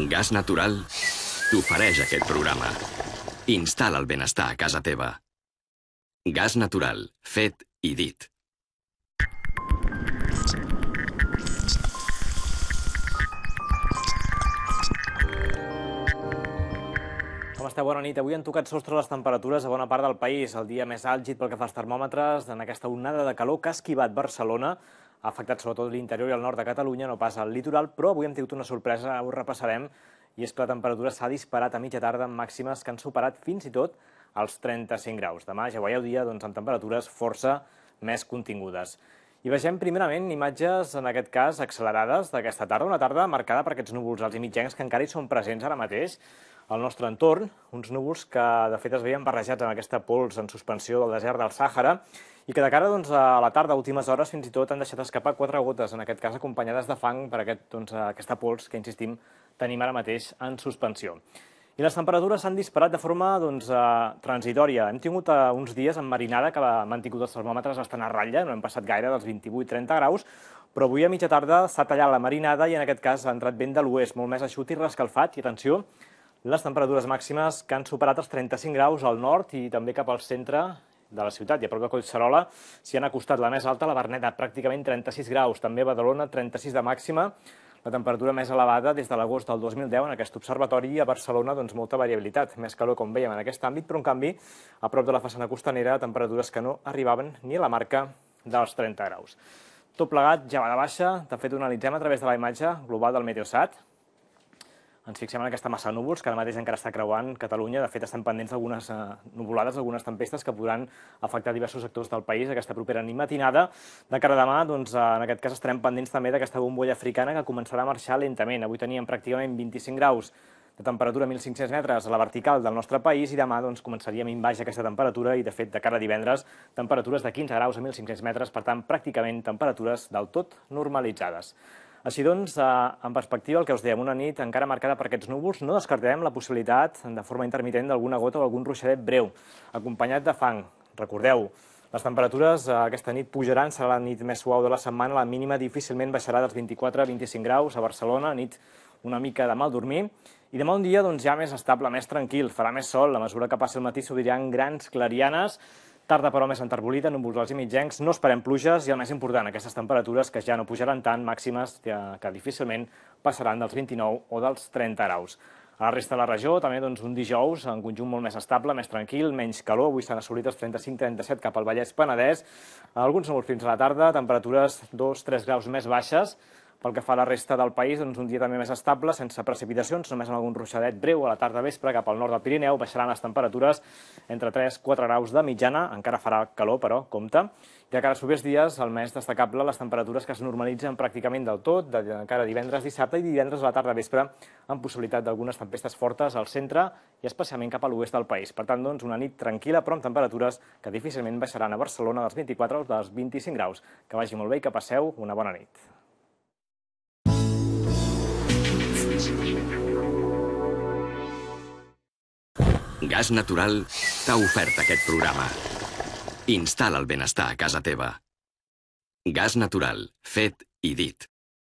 Gas Natural t'ofereix aquest programa. Instal·la el benestar a casa teva. Gas Natural, fet i dit. Com esteu? Bona nit. Avui han tocat sostre les temperatures a bona part del país. El dia més àlgid pel que fa als termòmetres en aquesta onada de calor que ha esquivat Barcelona ha afectat sobretot l'interior i el nord de Catalunya, no pas al litoral, però avui hem tingut una sorpresa, ho repassarem, i és que la temperatura s'ha disparat a mitja tarda amb màximes que han superat fins i tot els 35 graus. Demà ja veieu dia doncs, amb temperatures força més contingudes. I vegem primerament imatges, en aquest cas, accelerades d'aquesta tarda, una tarda marcada per aquests núvols als i mitjans que encara hi són presents ara mateix al nostre entorn, uns núvols que de fet es veien barrejats amb aquesta pols en suspensió del desert del Sàhara i que de cara doncs, a la tarda, a últimes hores, fins i tot han deixat escapar quatre gotes, en aquest cas acompanyades de fang per aquest, doncs, aquesta pols que, insistim, tenim ara mateix en suspensió. I les temperatures s'han disparat de forma doncs, eh, transitòria. Hem tingut eh, uns dies en marinada que han mantingut els termòmetres estan a ratlla, no hem passat gaire dels 28-30 graus, però avui a mitja tarda s'ha tallat la marinada i en aquest cas ha entrat vent de l'oest, molt més aixut i rescalfat. I atenció, les temperatures màximes que han superat els 35 graus al nord i també cap al centre de la ciutat i a prop de Collserola s'hi han acostat la més alta, la Berneta, pràcticament 36 graus, també Badalona 36 de màxima, la temperatura més elevada des de l'agost del 2010 en aquest observatori a Barcelona, doncs molta variabilitat, més calor com veiem en aquest àmbit, però en canvi a prop de la façana costanera temperatures que no arribaven ni a la marca dels 30 graus. Tot plegat ja va de baixa, de fet ho analitzem a través de la imatge global del Meteosat, ens fixem en aquesta massa de núvols que ara mateix encara està creuant Catalunya. De fet, estem pendents d'algunes eh, nuvolades, d'algunes tempestes que podran afectar diversos sectors del país aquesta propera nit matinada. De cara a demà, doncs, eh, en aquest cas, estarem pendents també d'aquesta bombolla africana que començarà a marxar lentament. Avui teníem pràcticament 25 graus de temperatura a 1.500 metres a la vertical del nostre país i demà doncs, començaria a minvar aquesta temperatura i, de fet, de cara a divendres, temperatures de 15 graus a 1.500 metres, per tant, pràcticament temperatures del tot normalitzades. Així doncs, eh, en perspectiva, el que us dèiem, una nit encara marcada per aquests núvols, no descartarem la possibilitat, de forma intermitent, d'alguna gota o algun ruixadet breu, acompanyat de fang. Recordeu, les temperatures eh, aquesta nit pujaran, serà la nit més suau de la setmana, la mínima difícilment baixarà dels 24 a 25 graus a Barcelona, nit una mica de mal dormir, i demà un dia doncs, ja més estable, més tranquil, farà més sol, a mesura que passi el matí s'obriran grans clarianes, Tarda, però, més enterbolida, núvols i mitjans. No esperem pluges i el més important, aquestes temperatures que ja no pujaran tant, màximes que difícilment passaran dels 29 o dels 30 graus. A la resta de la regió, també doncs, un dijous en conjunt molt més estable, més tranquil, menys calor. Avui s'han assolit els 35-37 cap al Vallès Penedès. Alguns núvols fins a la tarda, temperatures 2-3 graus més baixes. Pel que fa a la resta del país, doncs un dia també més estable, sense precipitacions, només amb algun ruixadet breu a la tarda vespre cap al nord del Pirineu baixaran les temperatures entre 3-4 graus de mitjana, encara farà calor, però compte. Ja que els propers dies, el més destacable, les temperatures que es normalitzen pràcticament del tot, de, encara divendres, dissabte i divendres a la tarda vespre, amb possibilitat d'algunes tempestes fortes al centre i especialment cap a l'oest del país. Per tant, doncs, una nit tranquil·la, però amb temperatures que difícilment baixaran a Barcelona dels 24 als dels 25 graus. Que vagi molt bé i que passeu una bona nit. Gas Natural t'ha ofert aquest programa. Instal·la el benestar a casa teva. Gas Natural. Fet i dit.